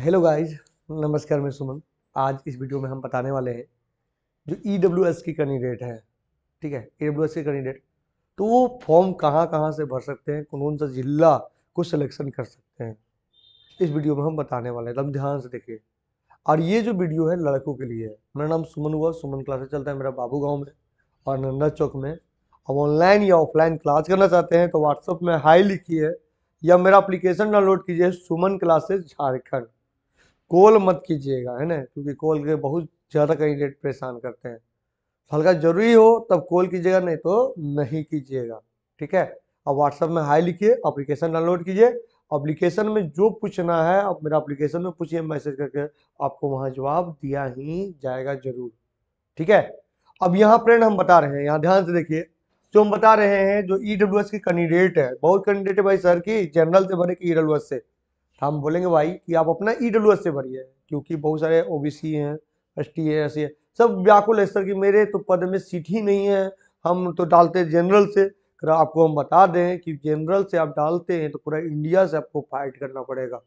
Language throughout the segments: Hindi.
हेलो गाइस नमस्कार मैं सुमन आज इस वीडियो में हम बताने वाले हैं जो ई e की कैंडिडेट है ठीक है ई के कैंडिडेट तो वो फॉर्म कहाँ कहाँ से भर सकते हैं कौन सा जिला को सिलेक्शन कर सकते हैं इस वीडियो में हम बताने वाले हैं एकदम ध्यान से देखिए और ये जो वीडियो है लड़कों के लिए है मेरा नाम सुमन हुआ सुमन क्लासेस चलता है मेरा बाबू गाँव में और नंदा चौक में अब ऑनलाइन या ऑफलाइन क्लास करना चाहते हैं तो व्हाट्सअप में हाई लिखिए या मेरा अप्लीकेशन डाउनलोड कीजिए सुमन क्लासेस झारखंड कॉल मत कीजिएगा है ना क्योंकि कॉल के बहुत ज़्यादा कैंडिडेट परेशान करते हैं हल्का जरूरी हो तब कॉल कीजिएगा नहीं तो नहीं कीजिएगा ठीक है अब व्हाट्सएप में हाई लिखिए अप्लीकेशन डाउनलोड कीजिए अप्लीकेशन में जो पूछना है आप मेरा अप्लीकेशन में पूछिए मैसेज करके आपको वहाँ जवाब दिया ही जाएगा जरूर ठीक है अब यहाँ फ्रेंड हम बता रहे हैं यहाँ ध्यान से देखिए जो हम बता रहे हैं जो ई के कैंडिडेट है बहुत कैंडिडेट है भाई सर की जनरल से भरे की ई e से तो हम बोलेंगे भाई कि आप अपना ई डब्ल्यू एस से भरिए क्योंकि बहुत सारे ओ बी सी हैं एस टी है ऐसे है सब व्याकुल है सर कि मेरे तो पद में सीट ही नहीं है हम तो डालते जनरल से अगर आपको हम बता दें कि जनरल से आप डालते हैं तो पूरा इंडिया से आपको फाइट करना पड़ेगा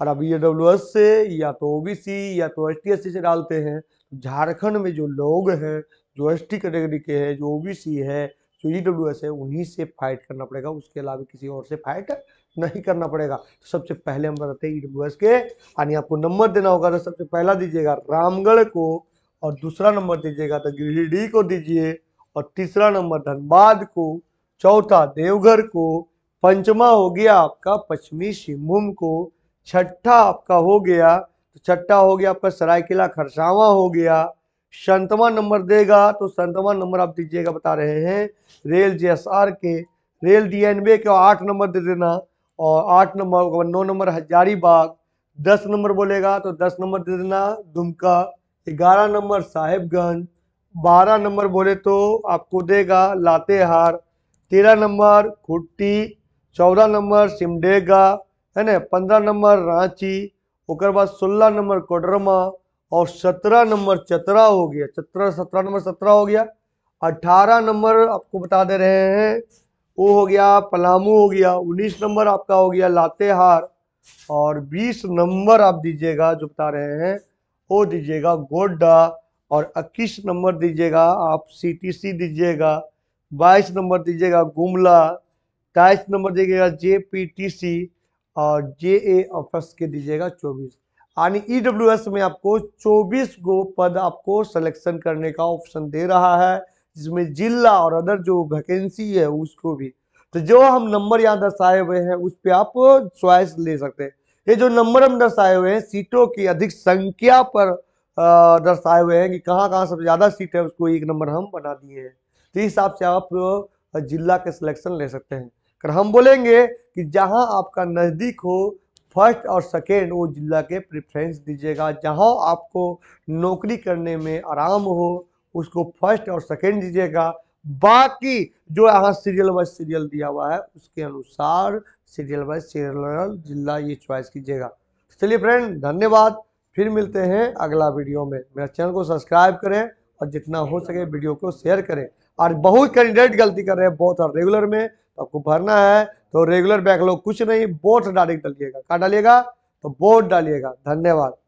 और अब ई डब्ल्यू एस से या तो ओ बी सी या तो एस टी एस सी से डालते हैं तो झारखंड में जो लोग हैं जो एस टी कैटेगरी के हैं जो ओ बी सी है जो ई डब्ल्यू एस है उन्हीं से फाइट करना पड़ेगा उसके अलावा किसी और से फाइट नहीं करना पड़ेगा तो सबसे पहले हम बताते हैं ई डब्ल्यू एस के यानी आपको नंबर देना होगा तो सबसे पहला दीजिएगा रामगढ़ को और दूसरा नंबर दीजिएगा तो गिरिडीह को दीजिए और तीसरा नंबर धनबाद को चौथा देवघर को पंचमा हो गया आपका पश्चिमी सिंहभूम को छठा आपका हो गया तो छठा हो गया आपका सरायकेला खरसावा हो गया संतवा नंबर देगा तो संतवा नंबर आप दीजिएगा बता रहे हैं रेल जे के रेल डी एन बे के आठ नंबर दे देना और आठ नंबर नौ नंबर हजारीबाग दस नंबर बोलेगा तो दस नंबर दे देना दुमका ग्यारह नंबर साहेबगंज बारह नंबर बोले तो आपको देगा लातेहार तेरह नंबर खुट्टी चौदह नंबर सिमडेगा है ना पंद्रह नंबर रांची उसके बाद सोलह नंबर कोडरमा और सत्रह नंबर चतरा हो गया चतरा सत्रह नंबर सत्रह हो गया अट्ठारह नंबर आपको बता दे रहे हैं वो हो गया पलामू हो गया उन्नीस नंबर आपका हो गया लातेहार और बीस नंबर आप दीजिएगा जो बता रहे हैं वो दीजिएगा गोड्डा और इक्कीस नंबर दीजिएगा आप सीटीसी दीजिएगा बाईस नंबर दीजिएगा गुमला तेईस नंबर दीजिएगा जेपीटीसी और जे ए के दीजिएगा चौबीस यानी एस e में आपको 24 गो पद आपको सिलेक्शन करने का ऑप्शन दे रहा है जिसमें जिला और अदर जो वैकेंसी है उसको भी तो जो हम नंबर यहाँ दर्शाए हुए हैं उस पर आप चॉइस ले सकते हैं ये जो नंबर हम दर्शाए हुए हैं सीटों की अधिक संख्या पर दर्शाए हुए हैं कि कहाँ कहाँ सबसे ज़्यादा सीट है उसको एक नंबर हम बना दिए हैं तो इस हिसाब से आप जिला के सिलेक्शन ले सकते हैं अगर हम बोलेंगे कि जहाँ आपका नज़दीक हो फर्स्ट और सेकेंड वो ज़िला के प्रेफरेंस दीजिएगा जहाँ आपको नौकरी करने में आराम हो उसको फर्स्ट और सेकेंड दीजिएगा बाकी जो यहाँ सीरियल वाइज सीरियल दिया हुआ है उसके अनुसार सीरियल वाइज सीरियल जिला ये चॉइस कीजिएगा चलिए फ्रेंड धन्यवाद फिर मिलते हैं अगला वीडियो में मेरा चैनल को सब्सक्राइब करें और जितना हो सके वीडियो को शेयर करें और बहुत कैंडिडेट गलती कर रहे हैं बोथ और रेगुलर में तो आपको भरना है तो रेगुलर बैकलॉग कुछ नहीं बोथ डायरेक्ट डालिएगा कहा डालिएगा तो बोथ डालिएगा धन्यवाद